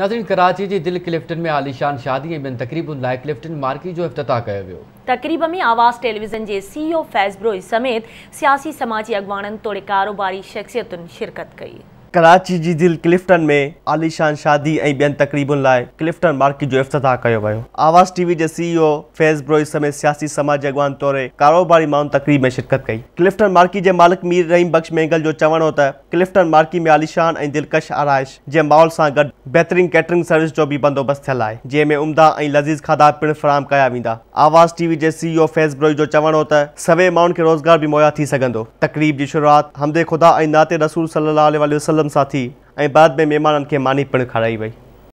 नाजरीन कराची जी दिल क्लिफ्टन में आलिशान शादी में तकरीब लाइ क्लिफ्टन मार्की जो अफ्ताह कयो वियो तकरीब में आवास टेलीविज़न के सीईओ फैज़ ब्रोई समेत सियासी समाजी अगवाणनि तोड़े कारोबारी शख़्सियत शिरकत कई कराची जी दिल क्लिफ्टन में आलिशान शादी ऐं ॿियनि तकरीबुनि लाइ क्लिफ्टन मार्केट जो इफ़्ताह कयो वियो आवाज़ टी वी जे C E O Faiz Brohi समेत सियासी समाज अॻवान तौरे कारोबारी माण्हुनि तकरीब में शिरकत कई क्लिफ्टन मार्कीट जे मालिक मीर रहीम बख़्श मेंगल जो चवणो हो त क्लिफ्टन मार्की में आलिशान ऐं दिलकश आराइश जे माहौल सां गॾु बहितरीन कैटरिंग सर्विस जो बि बंदोबस्तु थियलु आहे जंहिंमें उमदा ऐं लज़ीज़ खाधा पिणु फराहम कया वेंदा आवाज़ टी वी जे C E O Faiz Brohi जो चवणो हो त सवे माण्हुनि खे रोज़गार बि मुहैया थी सघंदो तकरीब जी शुरूआति हमदे ख़ुदा ऐं नाते रसूल सलाह साथी ऐं बाद में महिमाननि खे मानी पिणु खाराई वई